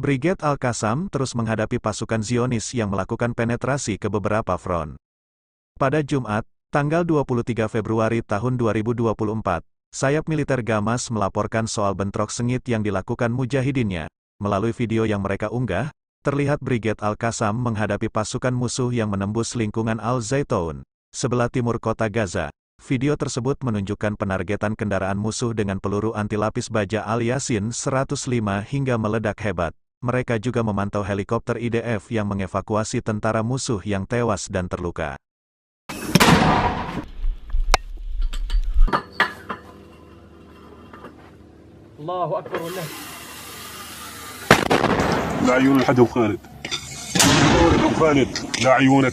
Brigade Al-Qassam terus menghadapi pasukan Zionis yang melakukan penetrasi ke beberapa front. Pada Jumat, tanggal 23 Februari tahun 2024, sayap militer Gamas melaporkan soal bentrok sengit yang dilakukan mujahidinnya. Melalui video yang mereka unggah, terlihat Brigade Al-Qassam menghadapi pasukan musuh yang menembus lingkungan Al-Zaitoun, sebelah timur kota Gaza. Video tersebut menunjukkan penargetan kendaraan musuh dengan peluru anti-lapis baja aliasin 105 hingga meledak hebat. Mereka juga memantau helikopter IDF yang mengevakuasi tentara musuh yang tewas dan terluka. Allahu Akbar